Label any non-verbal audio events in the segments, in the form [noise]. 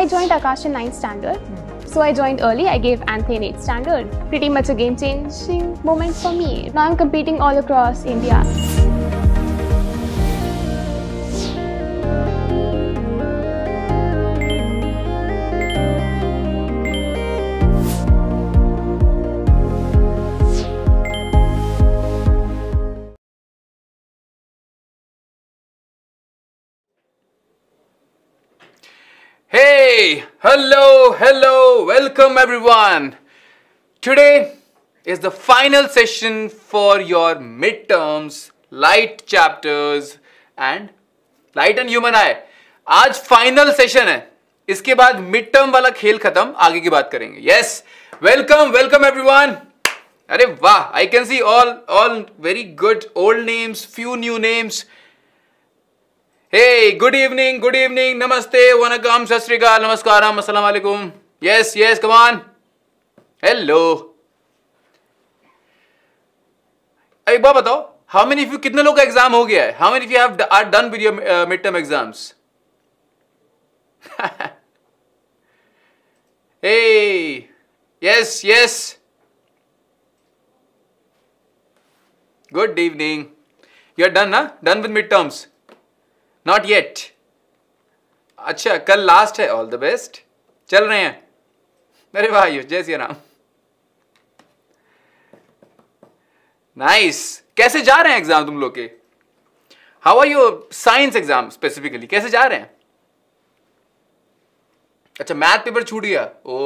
I joined Akash in 9th standard. So I joined early, I gave Anthony in 8th standard. Pretty much a game-changing moment for me. Now I'm competing all across India. Hello, hello, welcome everyone. Today is the final session for your midterms, light chapters and light and human eye. आज final session है इसके बाद mid term वाला खेल खत्म आगे की बात करेंगे यस वेलकम वेलकम एवरीवन अरे वाह I can see all all very hey good evening good evening नमस्ते वनकम सत श्रीकाल नमस्कार अस्सलाम यस यस कमान हेलो एक बार बताओ हाउ मेनी ऑफ यू कितने लोग का एग्जाम हो गया है how many of you have are done with your mid term exams hey yes yes good evening you are done ना done with mid terms not yet अच्छा कल last है ऑल द बेस्ट चल रहे हैं अरे भाई जय श्री राम नाइस कैसे जा रहे हैं एग्जाम तुम लोग के how are you science exam specifically कैसे जा रहे हैं अच्छा मैथ पेपर छूट गया ओ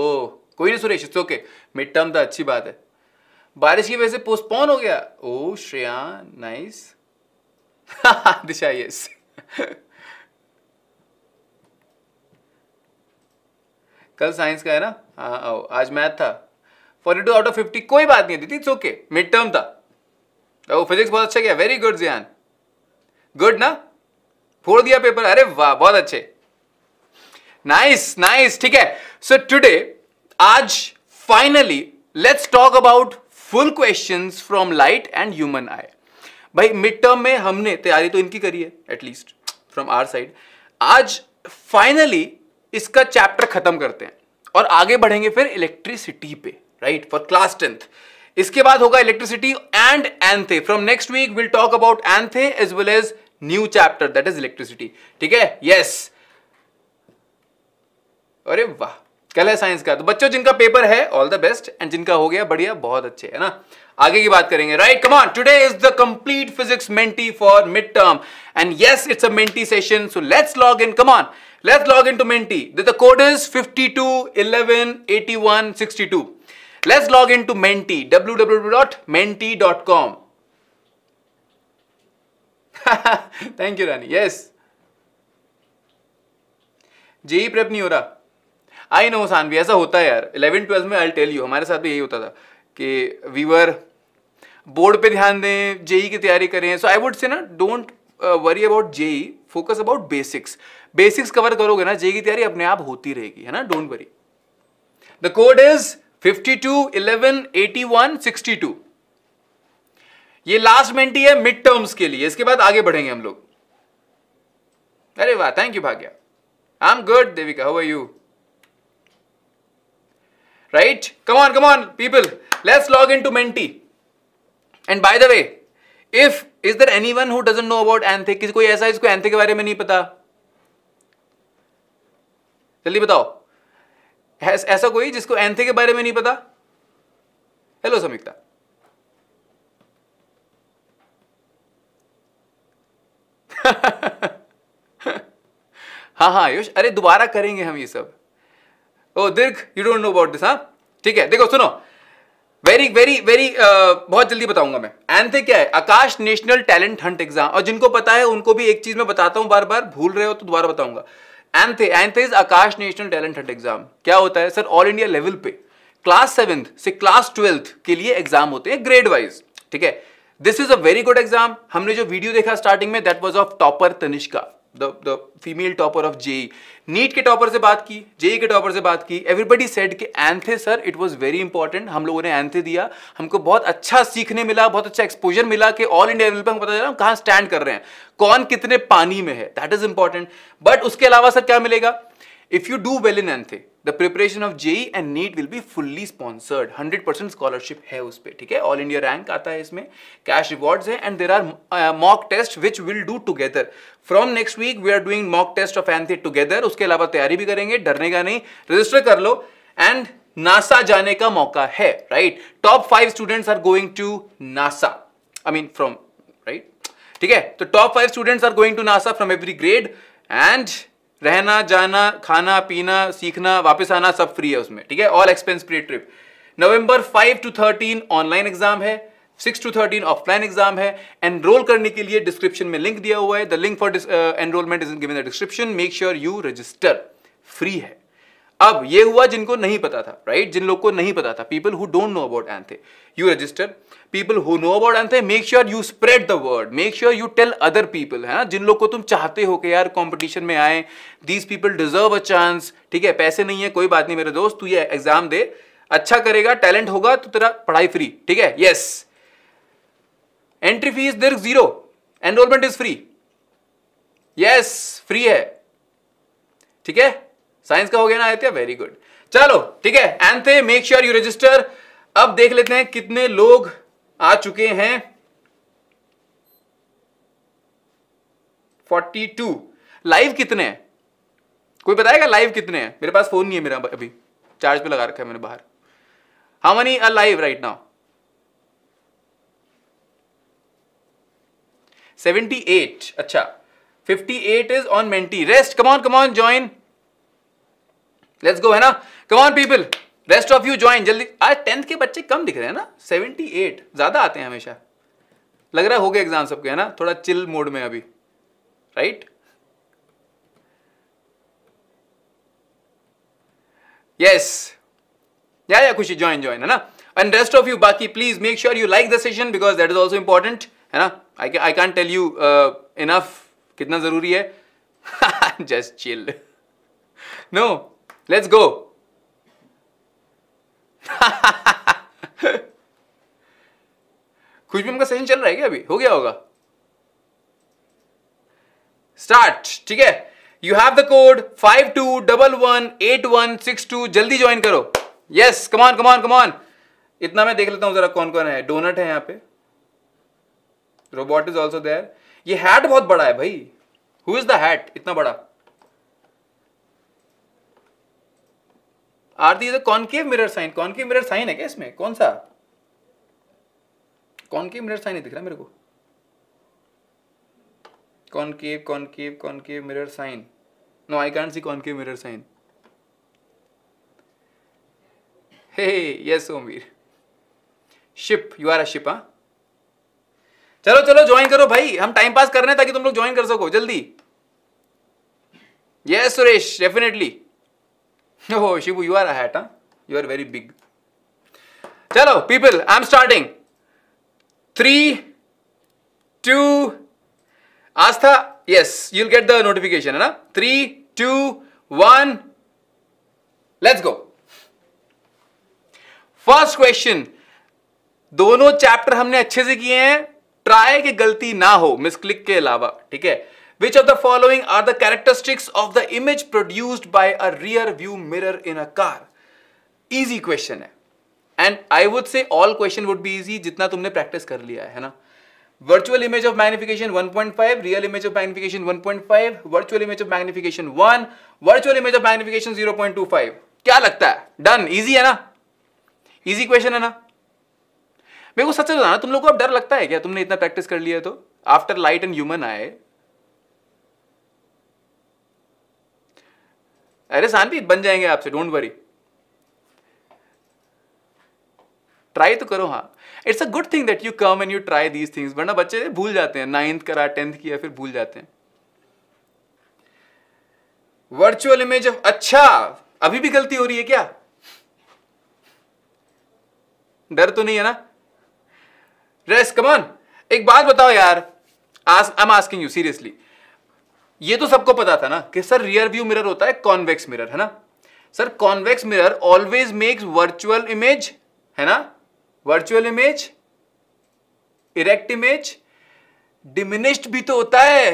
कोई नहीं Suresh it's okay mid term था अच्छी बात है बारिश की वजह से पोस्टपोन हो गया ओ श्रेया नाइस [laughs] दिशा यस [laughs] कल साइंस का है ना हाँ आओ आज मैथ था forty two out of fifty कोई बात नहीं दीदी ओके मिड टर्म था ओ फिजिक्स बहुत अच्छा गया वेरी गुड जियान गुड ना फोड़ दिया पेपर अरे वाह बहुत अच्छे नाइस नाइस ठीक है सो टुडे आज finally let's talk about full questions from light and human eye भाई मिड टर्म में हमने तैयारी तो इनकी करी है एटलीस्ट फ्रॉम आर साइड आज फाइनली इसका चैप्टर खत्म करते हैं और आगे बढ़ेंगे फिर इलेक्ट्रिसिटी पे राइट फॉर क्लास टेंथ इसके बाद होगा electricity and ANTHE from next week will talk about ANTHE as well as new chapter that is electricity ठीक है यस yes. अरे वाह कल है साइंस का तो बच्चों जिनका पेपर है ऑल द बेस्ट एंड जिनका हो गया बढ़िया बहुत अच्छे है ना आगे की बात करेंगे right come on today is the complete physics Menti for mid term and yes it's a Menti session so let's log in come on let's log in to Menti the code is 52 11 81 62 let's log in to Menti www.menti.com thank you Rani yes JEE prep नहीं हो रहा I know Saanvi ऐसा होता है यार eleven twelfth में I tell you हमारे साथ भी यही होता था कि वीवर बोर्ड पे ध्यान दें जेई e की तैयारी करें सो आई वुड से ना don't worry about JEE focus about basics basics cover करोगे ना जेई e की तैयारी अपने आप होती रहेगी है ना don't worry the code is fifty two eleven eighty one sixty two ये लास्ट मेंटी है मिड टर्म्स के लिए इसके बाद आगे बढ़ेंगे हम लोग अरे वाह thank you Bhagya I am good Devika how are you right come on come on people let's log into menti and by the way if is there anyone who doesn't know about ANTHE किसी कोई ऐसा इसको एंथे के बारे में नहीं पता जल्दी बताओ ऐस, ऐसा कोई जिसको एंथे के बारे में नहीं पता हेलो समीक्षा हाँ हाँ आयुष अरे दोबारा करेंगे हम ये सब ओ Deergh you don't know about this हाँ ठीक है देखो सुनो वेरी वेरी वेरी बहुत जल्दी बताऊंगा मैं एंथे क्या है Aakash national talent hunt exam और जिनको पता है उनको भी एक चीज मैं बताता हूं बार बार भूल रहे हो तो दोबारा बताऊंगा ANTHE ANTHE is Aakash national talent hunt exam क्या होता है सर ऑल इंडिया लेवल पे क्लास सेवेंथ से क्लास ट्वेल्थ के लिए एग्जाम होते हैं ग्रेड वाइज ठीक है this is a very good exam हमने जो वीडियो देखा स्टार्टिंग में that was of topper Tanishka the the female topper of JEE NEET के टॉपर से बात की जेई e के टॉपर से बात की एवरीबडी सेड कि ANTHE sir it was very important हम लोगों ने एंथे दिया हमको बहुत अच्छा सीखने मिला बहुत अच्छा एक्सपोजर मिला कि ऑल इंडिया लेवल पर हम पता चला हम कहाँ स्टैंड कर रहे हैं कौन कितने पानी में है दैट इज इंपॉर्टेंट बट उसके अलावा सर क्या मिलेगा If you do well in Anthe, the preparation of JE and NEET will be fully sponsored. 100% scholarship है उस पर ठीक है ऑल इंडिया रैंक आता है इसमें कैश रिवॉर्ड्स है and there are mock test which will do together from next week we are doing mock test of ANTHE together उसके अलावा तैयारी भी करेंगे डरने का नहीं रजिस्टर कर लो एंड नासा जाने का मौका है right top five students are going to NASA I mean from right ठीक है तो top five students are going to NASA from every grade and रहना जाना खाना पीना सीखना वापस आना सब फ्री है उसमें ठीक है all expense free trip November five to thirteen online exam है six to thirteen offline exam है एनरोल करने के लिए डिस्क्रिप्शन में लिंक दिया हुआ है the link for enrollment is given the description make sure you register free है अब ये हुआ जिनको नहीं पता था राइट right? जिन लोग को नहीं पता था people who don't know about ANTHE you register people who know about anything make sure you spread the word make sure you tell other people है ना जिन लोग को तुम चाहते हो कि यार कॉम्पिटिशन में आए these people deserve a chance ठीक है पैसे नहीं है कोई बात नहीं मेरे दोस्त तू ये एग्जाम दे अच्छा करेगा टैलेंट होगा तो तेरा पढ़ाई फ्री ठीक है yes entry fees there zero enrollment is free yes free है ठीक है साइंस का हो गया ना आए थे वेरी गुड चलो ठीक है ANTHE make sure you register अब देख लेते हैं कितने लोग आ चुके हैं 42 लाइव कितने हैं कोई बताएगा लाइव कितने हैं मेरे पास फोन नहीं है मेरा अभी चार्ज पे लगा रखा है मैंने बाहर how many are live right now 78 अच्छा 58 is on Menti rest come on come on join let's go है ना come on people rest of you join जल्दी आज टेंथ के बच्चे कम दिख रहे हैं ना सेवेंटी एट ज़्यादा आते हैं हमेशा लग रहा हो गया एग्जाम सबके है ना थोड़ा चिल मोड में अभी राइट यस या या खुशी ज्वाइन ज्वाइन है ना एंड रेस्ट ऑफ यू बाकी please make sure you like the session because that is also important है ना I I can tell you enough कितना जरूरी है just chill no let's go भी [laughs] का सेशन चल रहा है क्या अभी हो गया होगा स्टार्ट ठीक है you have the code five two double one eight one six two जल्दी ज्वाइन करो yes come on come on come देख लेता हूं जरा कौन कौन है डोनट है यहां पे रोबोट इज ऑल्सो देयर ये हैट बहुत बड़ा है भाई हु इज द हैट इतना बड़ा are the concave mirror sign concave mirror sign है क्या इसमें कौन सा कॉन्केव मिरर साइन ही दिख रहा मेरे को concave concave concave mirror sign no I can't see concave mirror sign hey yes Omveer ship you are a ship हाँ चलो चलो ज्वाइन करो भाई हम टाइम पास कर रहे हैं ताकि तुम लोग ज्वाइन कर सको जल्दी yes Suresh definitely oh Shivu you are a you are very big चलो people I am starting three two Aastha yes you'll get the notification है ना three two one let's go first question दोनों चैप्टर हमने अच्छे से किए हैं ट्राई की गलती ना हो मिस क्लिक के अलावा ठीक है Which of the following are the characteristics of the image produced by a rear view mirror in a car? Easy question है and I would say all question would be easy जितना तुमने practice कर लिया है ना virtual image of magnification 1.5 real image of magnification 1.5 virtual image of magnification 1 virtual image of magnification 0.25 क्या लगता है डन इजी है ना इजी क्वेश्चन है ना मेरे को सच बताना तुम लोग को अब डर लगता है क्या तुमने इतना प्रैक्टिस कर लिया तो आफ्टर लाइट एंड ह्यूमन आए अरे शांति बन जाएंगे आपसे डोंट वरी ट्राई तो करो हाँ it's a good thing that you come and you try these things वरना बच्चे भूल जाते हैं नाइन्थ करा टेंथ किया फिर भूल जाते हैं वर्चुअल इमेज ऑफ अच्छा अभी भी गलती हो रही है क्या डर तो नहीं है ना रेस कमॉन एक बात बताओ यार I am asking you seriously ये तो सबको पता था ना कि सर रियर व्यू मिरर होता है कॉन्वेक्स मिरर है ना sir convex mirror always makes virtual image है ना virtual image erect image diminished भी तो होता है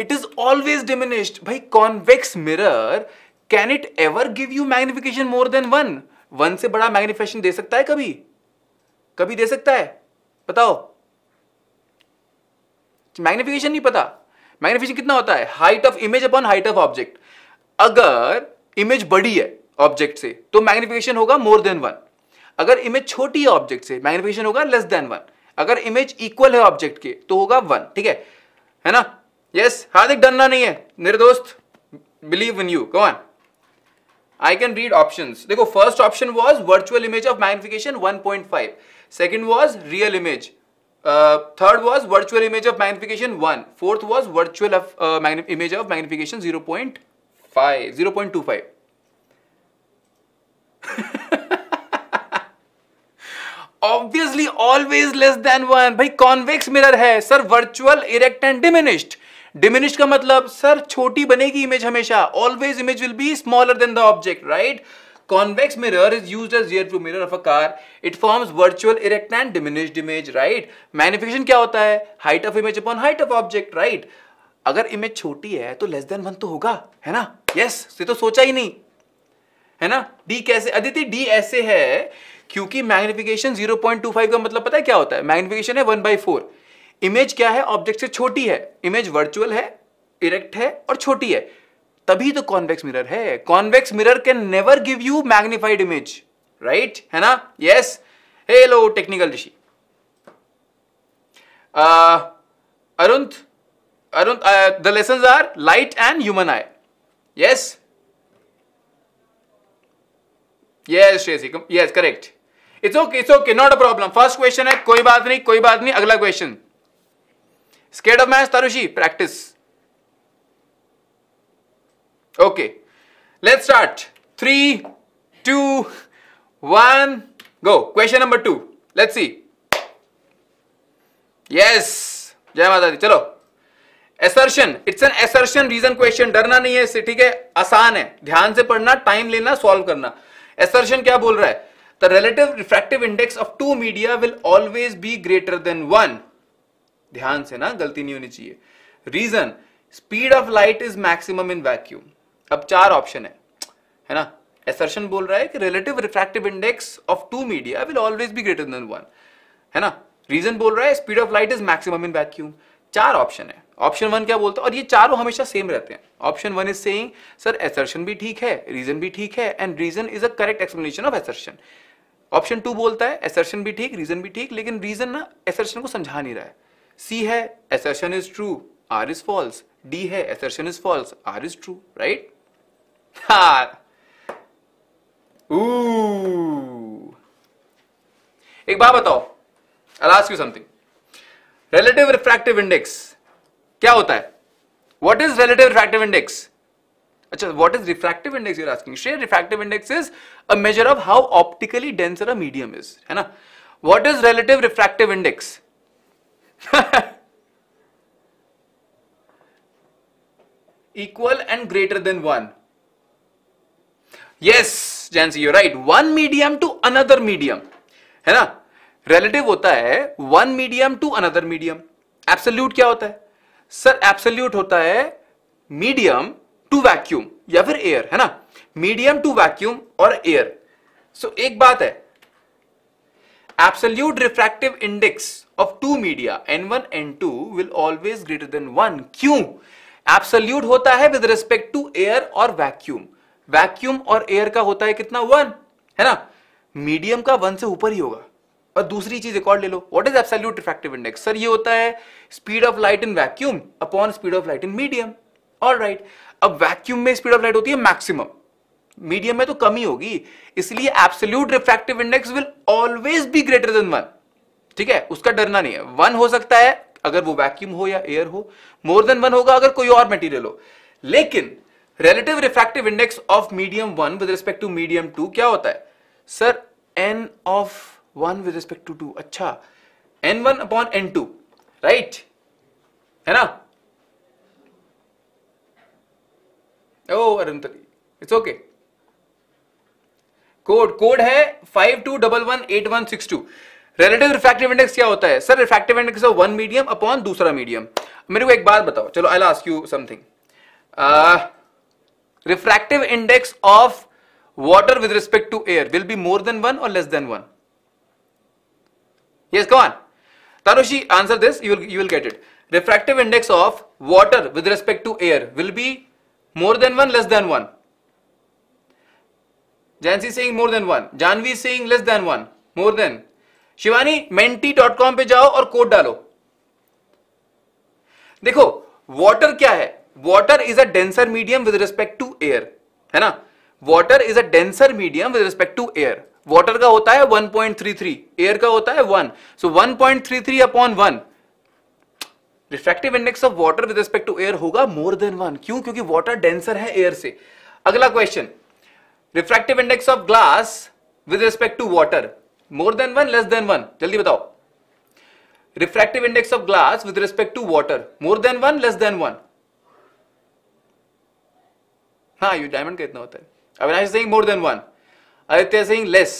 इट इज ऑलवेज डिमिनिश्ड भाई convex mirror can it ever give you magnification more than one one से बड़ा मैग्निफिकेशन दे सकता है कभी कभी दे सकता है बताओ मैग्निफिकेशन नहीं पता मैग्निफिकेशन कितना होता है height of image upon height of object अगर इमेज बड़ी है ऑब्जेक्ट से तो मैग्निफिकेशन होगा मोर देन वन अगर इमेज छोटी है ऑब्जेक्ट से मैग्निफिकेशन होगा लेस देन वन अगर इमेज इक्वल है ऑब्जेक्ट के तो होगा वन ठीक है है ना यस yes, हार्दिक डरना नहीं है निर्दोस्त बिलीव इन यू कौन आई कैन रीड ऑप्शन देखो first option was virtual image of magnification 1.5 second was real image third was virtual image of magnification one fourth was virtual image of magnification zero point five zero point two five Obviously, always less than one. भाई convex mirror है sir virtual, erect and diminished. Diminished का मतलब sir छोटी बनेगी image हमेशा always image will be smaller than the object right Convex mirror is used as rear view mirror of a car. It forms virtual erect and diminished image, right? Magnification क्या होता है? Height of image upon height of object, right? अगर image छोटी है तो less than one तो होगा है ना yes yes, तो सोचा ही नहीं है ना d कैसे अदिति d ऐसे है क्योंकि मैग्निफिकेशन 0.25 का मतलब पता है क्या होता है मैग्निफिकेशन है वन बाई फोर इमेज क्या है ऑब्जेक्ट से छोटी है इमेज वर्चुअल है इरेक्ट है और छोटी है तभी तो कॉन्वेक्स मिरर है convex mirror can never give you magnified image right है ना yes hello technical Rishi Arun Arun the lesson are light and human eye yes yes Shreyasi yes correct it's okay it's okay not a problem first question है कोई बात नहीं कोई बात नहीं अगला question skate of match Tarushi practice Okay, let's start. Three, two, one, go. Question number two. Let's see. Yes, जय माता दी चलो assertion it's an assertion reason question डरना नहीं है इससे ठीक है आसान है ध्यान से पढ़ना टाइम लेना सॉल्व करना एसर्शन क्या बोल रहा है the relative refractive index of two media will always be greater than one ध्यान से ना गलती नहीं होनी चाहिए reason speed of light is maximum in vacuum अब चार ऑप्शन है है ना एसर्शन बोल रहा है कि relative refractive index of two media will always be greater than one है ना रीजन बोल रहा है speed of light is maximum in vacuum चार ऑप्शन है ऑप्शन वन क्या बोलता है और ये चारों हमेशा सेम रहते हैं option one is saying sir assertion भी ठीक है रीजन भी ठीक है and reason is a correct explanation of assertion option two बोलता है एसर्शन भी ठीक रीजन भी ठीक लेकिन रीजन ना एसर्शन को समझा नहीं रहा है सी है assertion is true R is false D है assertion is false R is true right Ha! Ooh. एक बात बताओ I ask you something relative refractive index क्या होता है what is relative refractive index अच्छा what is refractive index you're asking share refractive index is a measure of how optically denser a medium is है ना what is relative refractive index equal and greater than 1 yes जैनसी you right one medium to another medium है ना relative होता है one medium to another medium absolute क्या होता है सर एब्सोल्यूट होता है मीडियम टू वैक्यूम या फिर एयर है ना मीडियम टू वैक्यूम और एयर सो so, एक बात है absolute refractive index of two media n one n two will always greater than one क्यों एब्सोल्यूट होता है विद रिस्पेक्ट टू एयर और वैक्यूम वैक्यूम और एयर का होता है कितना वन है ना मीडियम का वन से ऊपर ही होगा और दूसरी चीज रिकॉर्ड ले लो what is absolute refractive index sir ये होता है speed of light in vacuum upon speed of light in medium all right अब वैक्यूम में स्पीड ऑफ लाइट होती है मैक्सिमम मीडियम में तो कमी होगी इसलिए absolute refractive index will always be greater than one ठीक है उसका डरना नहीं है वन हो सकता है अगर वो वैक्यूम हो या एयर हो मोर देन वन होगा अगर कोई और मटेरियल हो लेकिन relative refractive index of medium one with respect to medium two क्या होता है sir n of one with respect to two अच्छा n one upon n two right है ना ओ अरुंतरी इट्स ओके कोड कोड है five two double one eight one six two relative refractive index क्या होता है sir refractive index of one medium upon दूसरा मीडियम मेरे को एक बात बताओ चलो आई लास्ट you something refractive index of water with respect to air will be more than 1 or less than 1? Yes, come on. Tarushi, answer this, you will, you will get it. Refractive index of water with respect to air will be more than 1, less than 1. Jansi saying more than 1. Janvi saying less than 1. More than. Shivani Menti dot com पर जाओ और code डालो देखो water क्या है water is a denser medium with respect to air है ना water is a denser medium with respect to air water का होता है 1.33 पॉइंट एयर का होता है 1 so so 1.33 upon one refractive index of water with respect to air होगा more than one क्यों क्योंकि वॉटर डेंसर है एयर से अगला question refractive index of glass with respect to water more than one less than one जल्दी बताओ refractive index of glass with respect to water more than one less than one हाँ ये diamond कितना होता है Avinash Singh more than one Aditya Singh less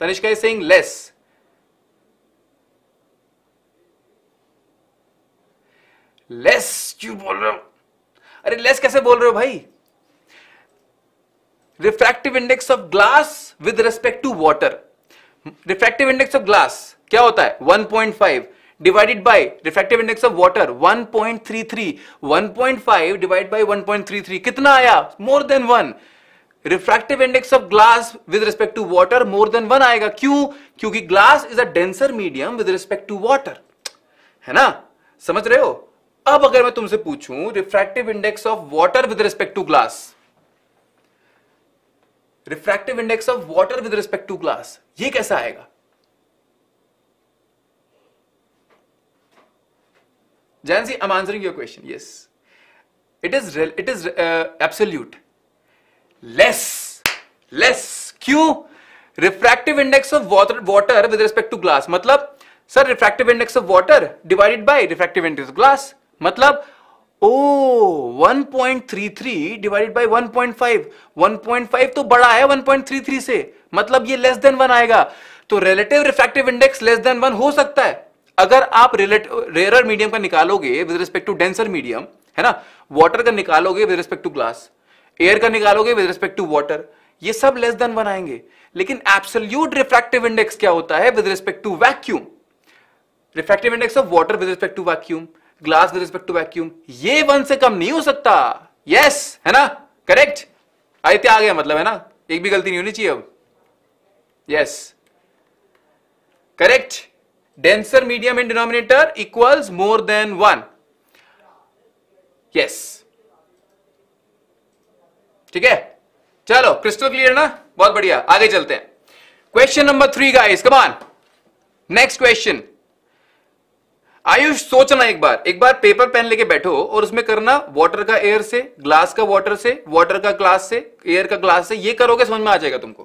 Tanishka is Singh less less क्यों बोल रहे हो अरे लेस कैसे बोल रहे हो भाई refractive index of glass with respect to water refractive index of glass क्या होता है 1.5 divided by refractive index of water 1.33 1.5 divide by 1.33 कितना आया more than one refractive index of glass with respect to water more than one आएगा क्यों क्योंकि glass is a denser medium with respect to water है ना समझ रहे हो अब अगर मैं तुमसे पूछूं refractive index of water with respect to glass refractive index of water with respect to glass ये कैसा आएगा Janzi, I'm answering your question. Yes. It is real, it is uh, absolute. Less. Less. Q. Refractive index of water, water with respect to glass. Matlab, sir, refractive index of water divided by refractive index of glass. Matlab, oh, 1.33 divided by 1.5 1.5 to bada hai 1.33 se. Matlab, ye less than 1 आएगा To relative refractive index less than 1 ho sakta hai. अगर आप rare medium का निकालोगे with respect to denser medium है ना water का निकालोगे with respect to glass air का निकालोगे विद रिस्पेक्ट टू वाटर ये सब लेस देन वन आएंगे लेकिन एब्सोल्यूट रिफ्रैक्टिव इंडेक्स क्या होता है with respect to vacuum refractive index of water with respect to vacuum glass with respect to vacuum ये वन से कम नहीं हो सकता यस yes, है ना करेक्ट आदित्य आ गया मतलब है ना एक भी गलती नहीं होनी चाहिए अब yes correct denser medium in denominator equals more than 1 yes ठीक है चलो क्रिस्टल क्लियर ना बहुत बढ़िया आगे चलते हैं question number three guys come on next question Ayush सोचना एक बार एक बार पेपर पेन लेके बैठो और उसमें करना वाटर का एयर से ग्लास का वाटर से वाटर का ग्लास से एयर का ग्लास से ये करोगे समझ में आ जाएगा तुमको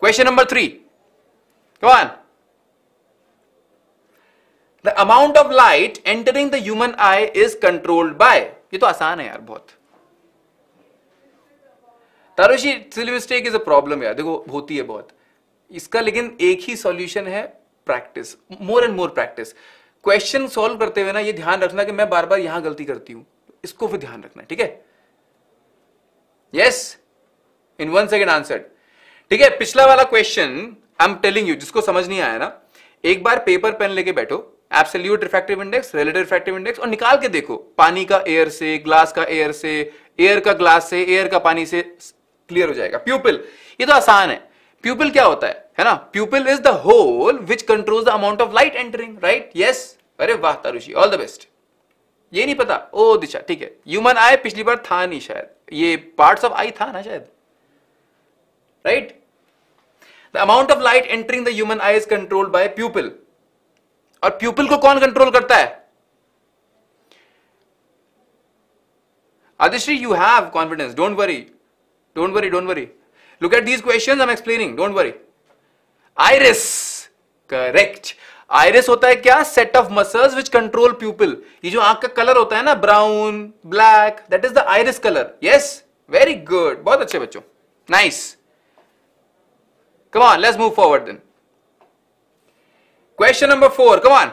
question number three come on the amount of light entering the human eye is controlled by ये तो आसान है यार बहुत तारोशी सिलिविस्टेक इज अ प्रॉब्लम यार देखो होती है बहुत इसका लेकिन एक ही सॉल्यूशन है practice more and more practice question solve करते हुए ना ये ध्यान रखना कि मैं बार बार यहां गलती करती हूं इसको भी ध्यान रखना ठीक है yes in one second answer ठीक है पिछला वाला question I am telling you जिसको समझ नहीं आया ना एक बार पेपर पेन लेके बैठो absolute refractive index relative refractive index और निकाल के देखो पानी का एयर से ग्लास का एयर से एयर का ग्लास से एयर का पानी से क्लियर हो जाएगा प्यूपिल ये तो आसान है प्यूपिल क्या होता है है ना pupil is the hole which control the amount of light entering right yes अरे वाह तारुषि ऑल द बेस्ट ये नहीं पता ओ दिशा ठीक है ह्यूमन आई पिछली बार था नहीं शायद ये पार्ट्स ऑफ आई था ना शायद right the amount of light entering the human eye is controlled by pupil और प्यूपिल को कौन कंट्रोल करता है you have confidence don't worry don't worry don't worry look at these question I am explaining don't worry iris correct iris होता है क्या set of muscles which control pupil ये जो आंख का कलर होता है ना brown black that is the iris colour yes very good बहुत अच्छे बच्चों nice come on let's move forward then Question number four. Come on.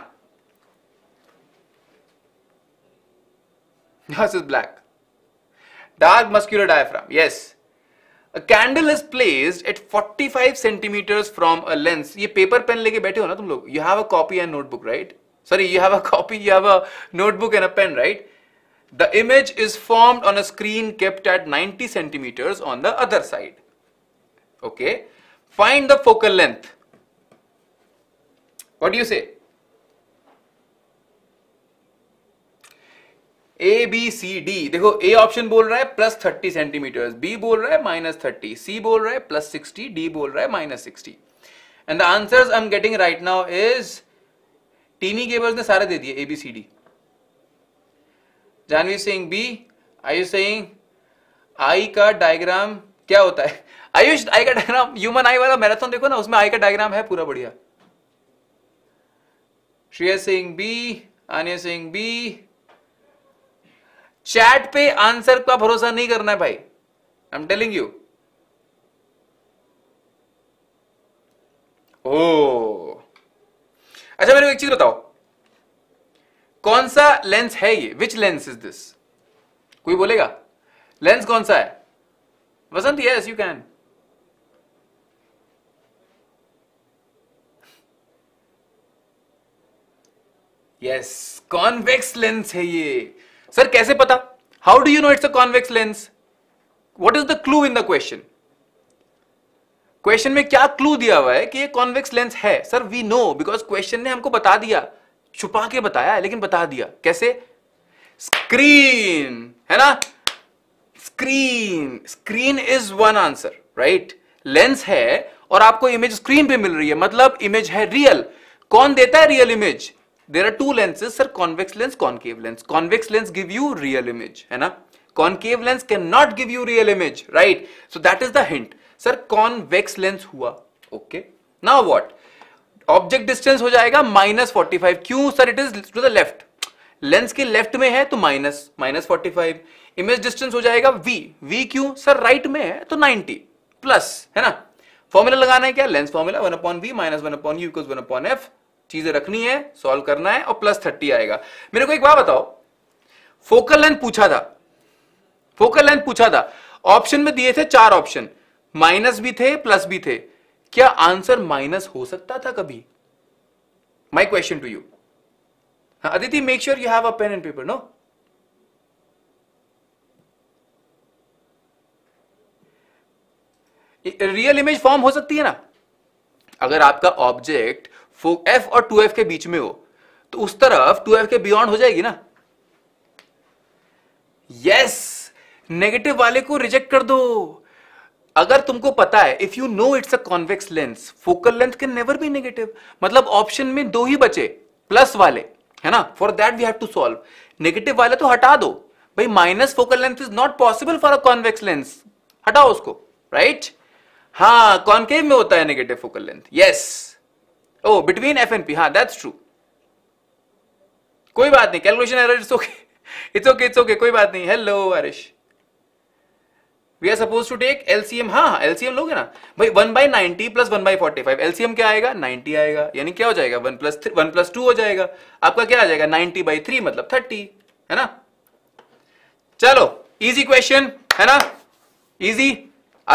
[laughs] This is black. Dark muscular diaphragm. Yes. A candle is placed at 45 centimeters from a lens. ये paper pen लेके बैठे हो ना तुम लोग. You have a copy and notebook, right? Sorry, you have a [laughs] copy, you have a notebook and a pen, right? The image is formed on a screen kept at 90 centimeters on the other side. Okay. Find the focal length. What do you say? A B C D देखो A option बोल रहा है plus thirty centimetre B बोल रहा है minus thirty सी बोल रहा है प्लस सिक्सटी डी बोल रहा है minus sixty and the answers I am getting right now is टीनी गेबर्स ने सारे दे दिए A B C D Janhvi Singh B Ayush Singh eye का डायग्राम क्या होता है आयुष [laughs] आई का डायग्राम ह्यूमन आई वाला मैराथन देखो ना उसमें आई का डायग्राम है पूरा बढ़िया Shreya Singh B Aaniya Singh B chat पे आंसर का भरोसा नहीं करना है भाई आई एम टेलिंग यू ओ अच्छा मेरे को एक चीज बताओ कौन सा लेंस है ये विच लेंस इज दिस कोई बोलेगा लेंस कौन सा है Vasant yes you can yes convex lens है ये सर कैसे पता how do you know it's a convex lens what is the clue in the question question में क्या क्लू दिया हुआ है कि ये कॉन्वेक्स लेंस है sir we know because question ने हमको बता दिया छुपा के बताया लेकिन बता दिया कैसे स्क्रीन है ना screen screen is one answer right lens है और आपको इमेज स्क्रीन पे मिल रही है मतलब इमेज है रियल कौन देता है real image there are two lenses sir convex lens concave lens convex lens give you real image है ना concave lens can not give you real image right so that is the hint sir convex lens हुआ okay now what object distance हो जाएगा minus forty five क्यों sir it is to the left lens के left में है तो minus minus forty five image distance हो जाएगा वी वी क्यों सर राइट में है तो नाइनटी प्लस है ना फॉर्मूला लगाना है क्या lens formula one upon V minus one upon U one upon F चीजें रखनी है सॉल्व करना है और प्लस थर्टी आएगा मेरे को एक बात बताओ फोकल लेंथ पूछा था फोकल लेंथ पूछा था ऑप्शन में दिए थे चार ऑप्शन माइनस भी थे प्लस भी थे क्या आंसर माइनस हो सकता था कभी my question to you Aditi make sure you have a pen and paper no real image form हो सकती है ना अगर आपका ऑब्जेक्ट एफ और टू एफ के बीच में हो तो उस तरफ टू एफ के बियॉन्ड हो जाएगी ना यस नेगेटिव वाले को रिजेक्ट कर दो अगर तुमको पता है if you know it's a convex lens focal length can never be negative मतलब ऑप्शन में दो ही बचे प्लस वाले है ना for that we have to solve negative वाले तो हटा दो भाई minus focal length is not possible for a convex lens हटाओ उसको राइट right? हाँ कॉन्केव में होता है नेगेटिव फोकल लेंथ यस ओ बिटवीन एफ एंड पी हाँ दैट्स ट्रू कोई बात नहीं calculation error it's okay it's okay it's okay कोई बात नहीं hello Arish we are suppose to take LCM हाँ हाँ एलसीएम लोगे ना भाई one by ninety plus one by forty five LCM क्या आएगा नाइनटी आएगा यानी क्या हो जाएगा one plus three one plus two हो जाएगा आपका क्या आ जाएगा नाइनटी बाई थ्री मतलब थर्टी है ना चलो इजी क्वेश्चन है ना इजी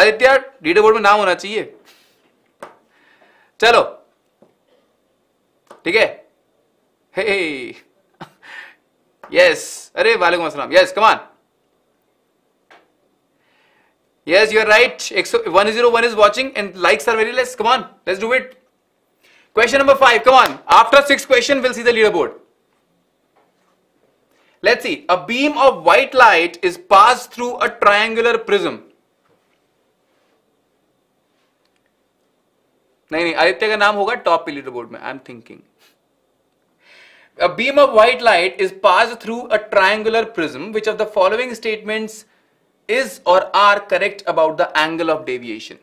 आदित्य रीडर बोर्ड में नाम होना चाहिए चलो ठीक है यस अरे वालेकुम असलम yes come on yes you are right एक सौ one zero one is watching and likes are very less come on let's do it question number five come on after six question will see the leaderboard let's see a beam of white light is pass through a triangular prism नहीं नहीं आदित्य का नाम होगा top पे leaderboard में I am thinking A beam of white light is passed through a triangular prism. Which of the following statements is or are correct about the angle of deviation?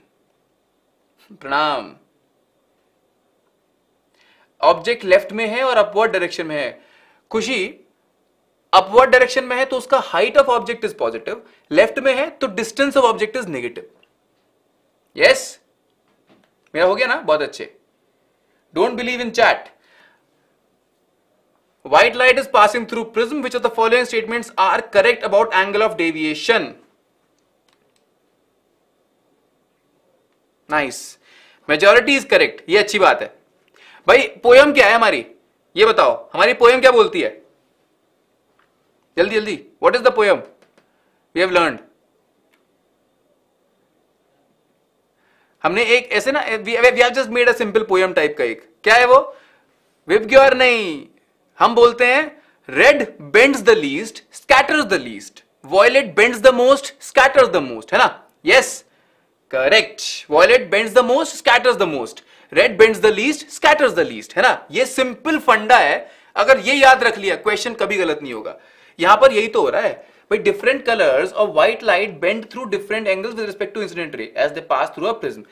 Pranam. Object left में है और upward direction में है खुशी upward direction में है तो उसका height of object is positive left में है तो distance of object is negative yes मेरा हो गया ना बहुत अच्छे don't believe in chat White light is passing through prism. Which of the following statements are correct about angle of deviation? Nice majority is correct ये अच्छी बात है भाई पोयम क्या है हमारी ये बताओ हमारी पोयम क्या बोलती है जल्दी जल्दी what is the poem we have learn हमने एक ऐसे ना we have just made a simple poem type का एक क्या है वो विप नहीं हम बोलते हैं red bends the least scatters the least violet bends the most scatters the most है ना yes correct violet bends the most scatters the most red bends the least scatters the least है ना ये simple फंडा है अगर ये याद रख लिया क्वेश्चन कभी गलत नहीं होगा यहां पर यही तो हो रहा है भाई different colours of white light bend through different angles with respect to incident ray as they pass through a prism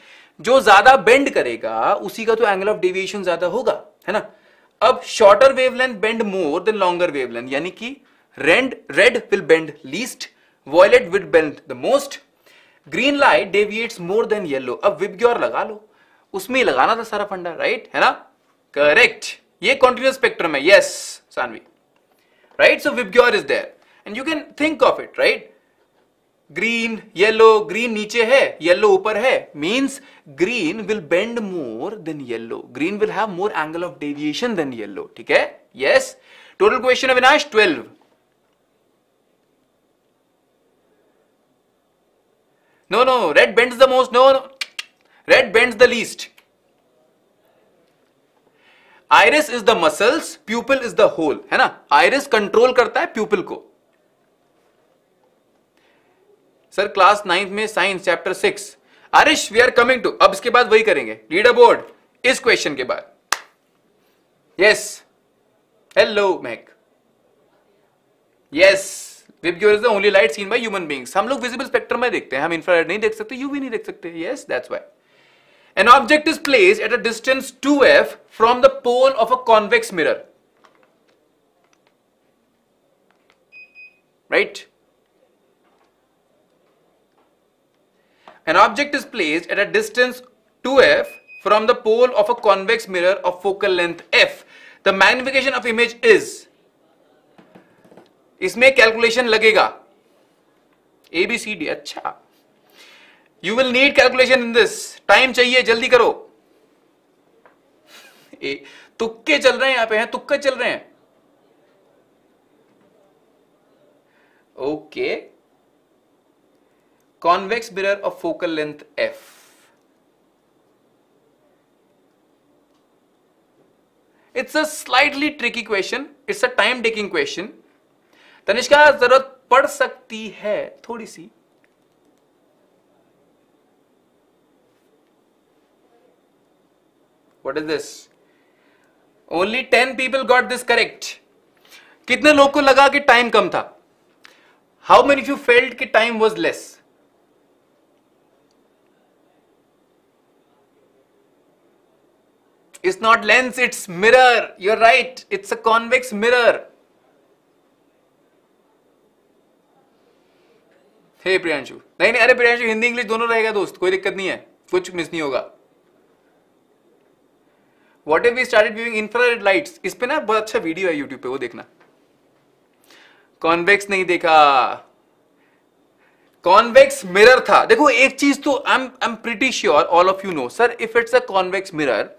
जो ज्यादा बेंड करेगा उसी का तो एंगल ऑफ डेविएशन ज्यादा होगा है ना अब shorter wavelength bend more than longer wavelength यानी कि red red will bend least violet will bend the most green light deviates more than yellow अब विबग्योर लगा लो उसमें लगाना था सारा फंडा राइट है ना करेक्ट ये कॉन्टिन्यूस स्पेक्ट्रम है yes yes, Saanvi right so VIBGYOR is there and you can think of it right green yellow green नीचे है येलो ऊपर है means green will bend more than yellow green will have more angle of deviation than yellow ठीक है yes total question Avinash twelve no no red bends the most no no red bends the least iris is the muscles pupal is the hole है ना iris control करता है pupil को sir class ninth में science chapter six Arish we are coming to अब इसके बाद वही करेंगे रीड अ बोर्ड इस क्वेश्चन के बाद yes hello Mac yes only light seen by human beings हम लोग विजिबल स्पेक्ट्रम में देखते हैं हम इंफ्रारेड नहीं देख सकते यू भी नहीं देख सकते yes that's why an object is place at a distance two F from the pole of a convex mirror right An object is placed at a distance 2f from the pole of a convex mirror of focal length f. The magnification of image is isme calculation lagega a b c d acha you will need calculation in this time chahiye jaldi karo a tukke chal rahe hain yahan pe hain तुक्के chal rahe hain okay. Convex mirror of focal length F it's a slightly tricky question it's a time taking question Tanishka जरूरत पड़ सकती है थोड़ी सी what is this only ten people got this correct कितने लोग को लगा कि टाइम कम था हाउ मेनी यू फेल्ड कि time was less It's not lens, it's mirror. You're right. It's a convex mirror. Hey Priyanshu नहीं नहीं अरे प्रियांशु हिंदी इंग्लिश दोनों रहेगा दोस्त कोई दिक्कत नहीं है कुछ मिस नहीं होगा what if we started viewing infrared lights इस पे ना बहुत अच्छा वीडियो है यूट्यूब पे वो देखना कॉन्वेक्स नहीं देखा कॉन्वेक्स मिरर था देखो एक चीज तो I am I am pretty sure all of you know sir if it's a convex mirror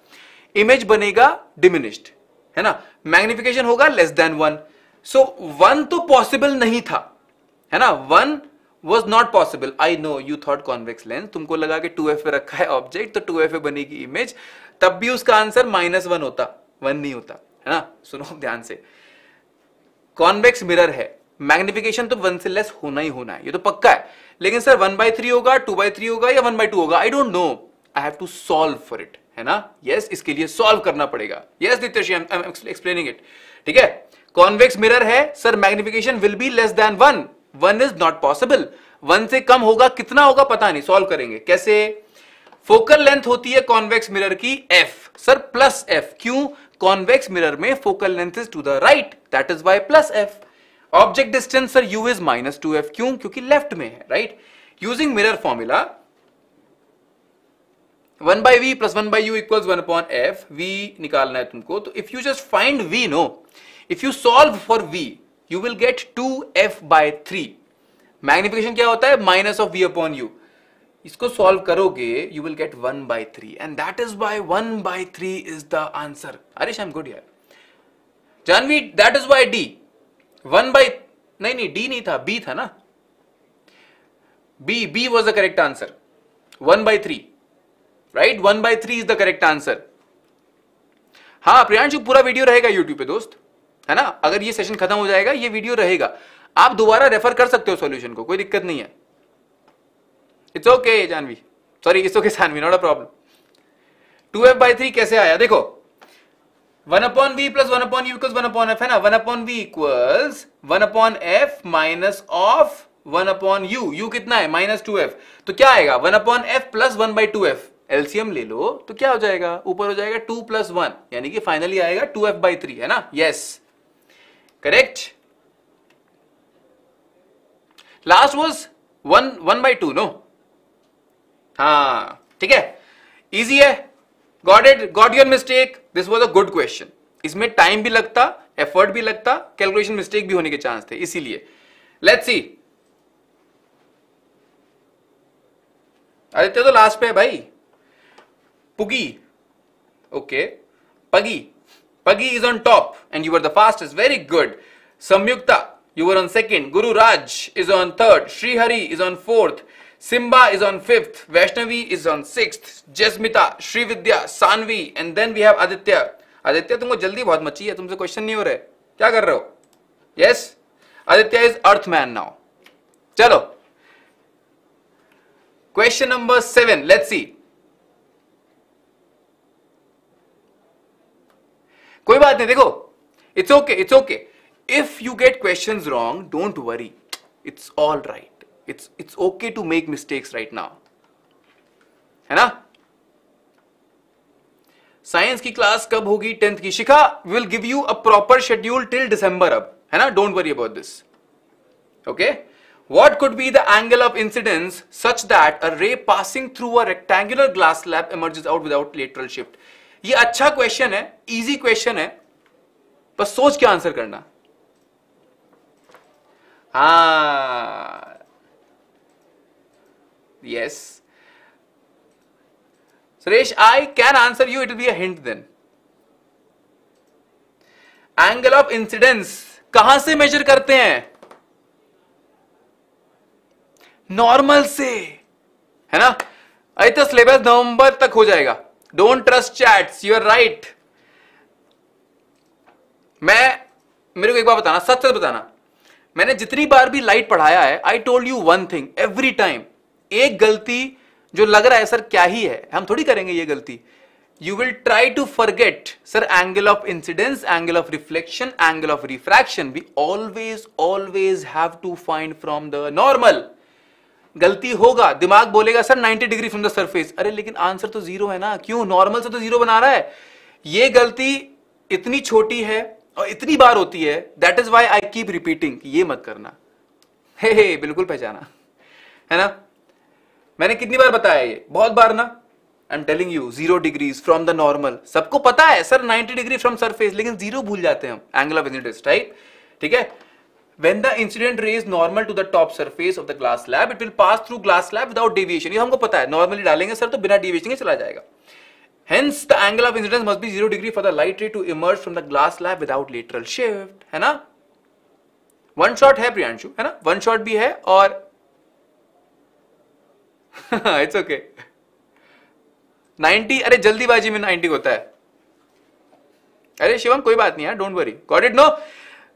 image बनेगा डिमिनिश्ड है ना मैग्निफिकेशन होगा less than one so one तो पॉसिबल नहीं था है ना one was not possible I know you thought convex lens तुमको लगा कि टू एफ ए रखा है ऑब्जेक्ट तो टू एफ ए बनेगी इमेज तब भी उसका आंसर माइनस वन होता वन नहीं होता है ना सुनो ध्यान से कॉन्वेक्स मिरर है मैग्निफिकेशन तो वन से लेस होना ही होना है ये तो पक्का है लेकिन सर वन बाई थ्री होगा टू बाई थ्री होगा या वन बाई टू होगा I don't know I have to solve for it है ना यस yes, इसके लिए सॉल्व करना पड़ेगा यस नितेश एक्सप्लेनिंग इट ठीक है कॉन्वेक्स मिरर है sir magnification will be less than one one is not possible one से कम होगा कितना होगा पता नहीं सॉल्व करेंगे कैसे फोकल लेंथ होती है कॉन्वेक्स मिरर की एफ सर प्लस एफ क्यों कॉन्वेक्स मिरर में focal length is to the right that is why plus F object distance sir U is minus two F क्यों क्योंकि लेफ्ट में है right using mirror formula one by V plus one by U equal one upon F V निकालना है तुमको तो if you just find V no if you solve for we you will get two F by three magnification क्या होता है minus of V upon U इसको solve करोगे you will get one by three and that is by one by three is the answer अरे शाम good यार Janvi that is by D one by नहीं नहीं डी नहीं था बी था ना B B was the correct answer one by three right one by three is the correct answer हाँ प्रियांशु पूरा वीडियो रहेगा यूट्यूब पे दोस्त है ना अगर ये सेशन खत्म हो जाएगा ये वीडियो रहेगा आप दोबारा रेफर कर सकते हो सॉल्यूशन को कोई दिक्कत नहीं है it's okay Janvi sorry it's okay Janvi not a problem two F by three कैसे आया देखो one upon V plus one upon U's one upon F है ना one upon V equals one upon F minus of one upon U U कितना है minus two F तो क्या आएगा one upon F plus one by two F LCM ले लो तो क्या हो जाएगा ऊपर हो जाएगा टू प्लस वन यानी कि फाइनली आएगा टू एफ बाई थ्री है ना yes correct last was one one by two no हाँ ठीक है इजी है got it got your mistake this was a good question इसमें टाइम भी लगता एफर्ट भी लगता कैलकुलेशन मिस्टेक भी होने के चांस थे इसीलिए लेट सी अरे तो लास्ट पे है भाई Puggy. Okay. Puggy. Puggy is on top and you were the fastest. Very good. Samyukta, you were on second. Guru Raj is on third. Srihari is on fourth. Simba is on fifth. Vaishnavi is on sixth. Jasmita, Sri Vidya, Sanvi and then we have Aditya. Aditya, तुमको जल्दी बहुत मची है तुमसे question question. What are you doing? Yes? Aditya is Aditya is earthman now चलो question number seven let's see कोई बात नहीं देखो it's okay it's okay if you get question wrong don't worry it's all right it's it's okay to make mistakes right now है ना science की class कब होगी टेंथ की Shikha will give you a proper schedule till December अब है ना don't worry about this okay what could be the angle of incidence such that a ray passing through a rectangular glass slab emerges out without lateral shift ये अच्छा question है easy question है बस सोच के आंसर करना हाँ yes Suresh I can answer you it be and then angle of incidence कहां से मेजर करते हैं नॉर्मल से है ना अरे तो सिलेबस नवंबर तक हो जाएगा don't trust chats you are right मैं मेरे को एक बार बताना सच सच बताना मैंने जितनी बार भी लाइट पढ़ाया है I told you one thing every time एक गलती जो लग रहा है सर क्या ही है हम थोड़ी करेंगे ये गलती you will try to forget sir angle of incidence angle of reflection angle of refraction we always always have to find from the normal गलती होगा दिमाग बोलेगा sir 90 degree from the surface अरे लेकिन आंसर तो जीरो है ना क्यों नॉर्मल से तो जीरो बना रहा है ये गलती इतनी छोटी है और इतनी बार होती है that is why I keep repeating ये मत करना हे हे बिल्कुल पहचाना है ना मैंने कितनी बार बताया ये बहुत बार ना I am telling you zero degrees from the normal सबको पता है सर 90 डिग्री फ्रॉम सरफेस लेकिन जीरो भूल जाते हैं हम एंगल ऑफ इनिडिस राइट ठीक है when the incident ray is normal to the top surface of the glass slab it will pass through glass slab without deviation ये हमको पता है normally डालेंगे सर तो बिना deviation के चला जाएगा hence the angle of incidence must be 0 degree for the light ray to emerge from the glass slab without lateral shift है ना वन शॉट है प्रियांशु है ना वन शॉट भी है और इट्स ओके नाइनटी अरे जल्दीबाजी में नाइनटी होता है अरे शिवम कोई बात नहीं है don't worry got it no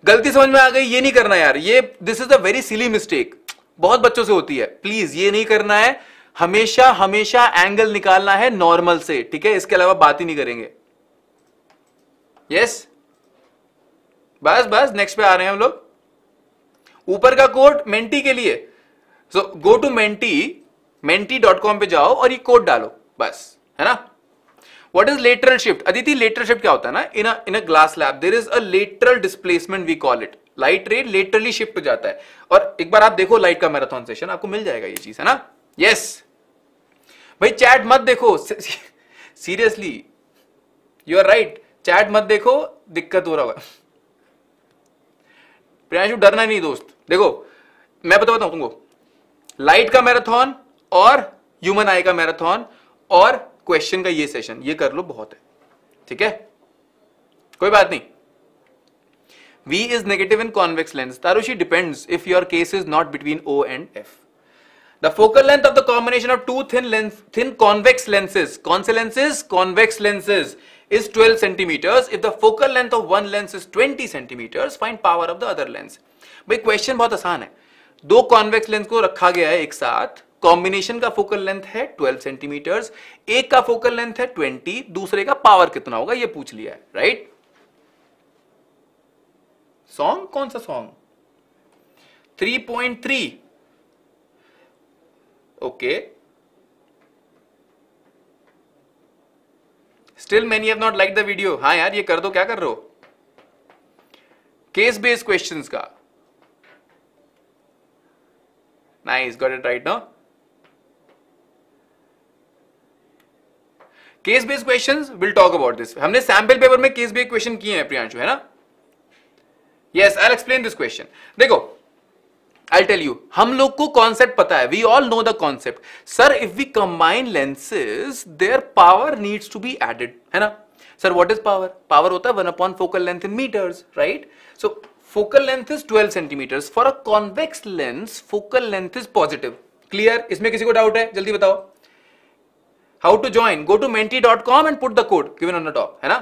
गलती समझ में आ गई ये नहीं करना यार ये this is a very silly mistake बहुत बच्चों से होती है प्लीज ये नहीं करना है हमेशा हमेशा एंगल निकालना है नॉर्मल से ठीक है इसके अलावा बात ही नहीं करेंगे यस yes? बस बस नेक्स्ट पे आ रहे हैं हम लोग ऊपर का कोड मेंटी के लिए so go to Menti Menti dot com पे जाओ और ये कोड डालो बस है ना what is lateral shift Aditi lateral shift क्या होता है ना in in a glass lab there is a lateral displacement we call it light ray laterally shift हो जाता है और एक बार आप देखो लाइट का मैराथन सेशन आपको मिल जाएगा ये चीज है ना यस भाई चैट मत देखो seriously you are right chat मत देखो दिक्कत हो रहा होगा प्रियांशु डरना नहीं दोस्त देखो मैं बता बताऊ तुमको लाइट का मैराथन और ह्यूमन आई का मैराथन और क्वेश्चन का ये सेशन ये कर लो बहुत है ठीक है कोई बात नहीं V is negative in convex lens. Tarushi depends if your case is not between O and F. The focal length of the combination of two thin lens, thin convex lenses, convex lenses? Convex lenses is 12 centimeters. If the focal length of one lens is 20 centimeters, find power of the other lens. भाई question बहुत आसान है दो convex lens को रखा गया है एक साथ कॉम्बिनेशन का फोकल लेंथ है 12 सेंटीमीटर्स एक का फोकल लेंथ है 20 दूसरे का पावर कितना होगा ये पूछ लिया है राइट सॉन्ग कौन सा song 3.3 okay still many have not like the video हाँ यार ये कर दो क्या कर रहे हो केस बेस्ड क्वेश्चंस का nice got it right no case based question will talk about this हमने सैम्पल पेपर में केस बेस्ड क्वेश्चन किए हैं प्रियांशु है ना yes I explain this question देखो आई टेल यू हम लोग को कॉन्सेप्ट पता है we all know the concept sir if we combine lenses their power needs to be added है ना sir what is power power होता है one upon focal length in meters right so focal length is 12 centimeters for a convex lens focal length is positive clear इसमें किसी को doubt है जल्दी बताओ how to join go to Menti dot com and put the code given on the top है ना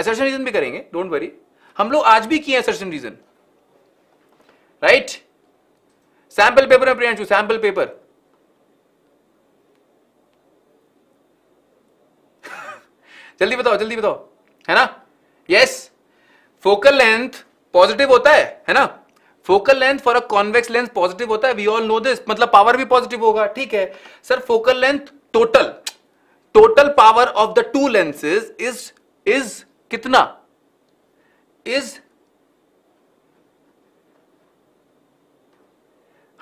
assertion reason भी करेंगे डोंट वरी हम लोग आज भी किए assertion reason right sample paper में प्रियंशु सैंपल पेपर जल्दी बताओ जल्दी बताओ है ना यस फोकल लेंथ पॉजिटिव होता है है ना focal length for a convex lens positive होता है वी ऑल नो दिस मतलब पावर भी पॉजिटिव होगा ठीक है sir focal length total total power of the two lenses is is कितना इज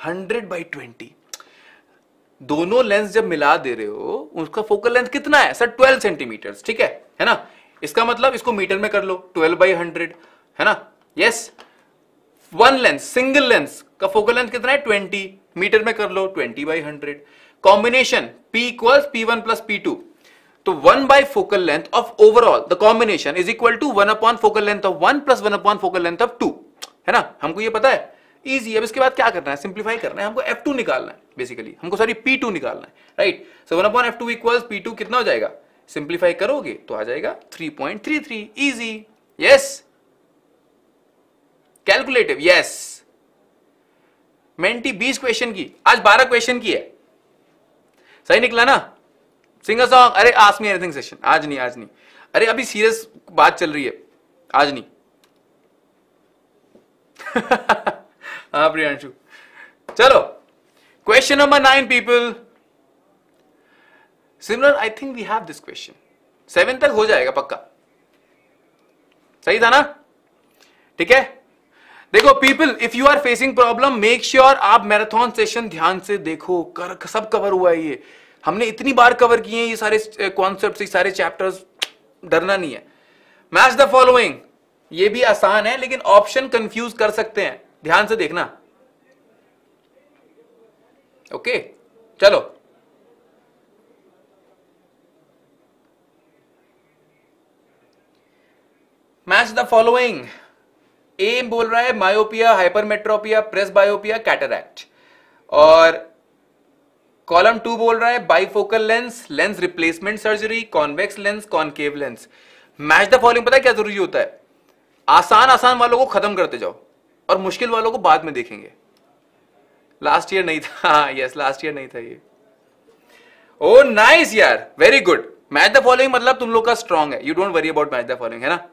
हंड्रेड बाई ट्वेंटी दोनों लेंस जब मिला दे रहे हो उसका फोकल लेंथ कितना है सर ट्वेल्व सेंटीमीटर ठीक है है ना इसका मतलब इसको मीटर में कर लो ट्वेल्व बाई हंड्रेड है ना yes yes. One lens single lens का फोकल लेंथ कितना है ट्वेंटी मीटर में कर लो twenty by hundred combination P equal P one plus P two तो one by focal length of overall the combination is equal to one upon focal length of one plus one upon focal length of two है ना हमको ये पता है easy अब इसके बाद क्या करना है सिंप्लीफाई करना है हमको F2 निकालना है बेसिकली हमको सॉरी P2 निकालना है right so one upon F two equal P two कितना हो जाएगा सिंप्लीफाई करोगे तो आ जाएगा three three point three easy yes calculative yes Menti बीस क्वेश्चन की आज बारह क्वेश्चन की है सही निकला ना सिंगर सॉन्ग अरे आसमी एनीथिंग सेशन आज नहीं आज नहीं अरे अभी सीरियस बात चल रही है आज नहीं [laughs] हाँ प्रियांशु चलो question number nine people similar I think we have this question seven तक हो जाएगा पक्का सही था ना ठीक है देखो people if you are facing problem make sure आप मैराथन सेशन ध्यान से देखो कर सब कवर हुआ है ये हमने इतनी बार कवर किए हैं ये सारे कॉन्सेप्ट सारे चैप्टर्स डरना नहीं है मैच द फॉलोइंग ये भी आसान है लेकिन ऑप्शन कंफ्यूज कर सकते हैं ध्यान से देखना ओके okay, चलो मैच द फॉलोइंग एम बोल रहा है myopia hypermetropia presbyopia cataract और कॉलम टू बोल रहा है bifocal lens lens replacement surgery convex lens concave lens match the following पता है क्या जरूरी होता है आसान आसान वालों को खत्म करते जाओ और मुश्किल वालों को बाद में देखेंगे लास्ट ईयर नहीं था यस लास्ट ईयर नहीं था ये ओ oh, नाइस यार very good match the following मतलब तुम लोग का स्ट्रांग है you don't worry about match the following है ना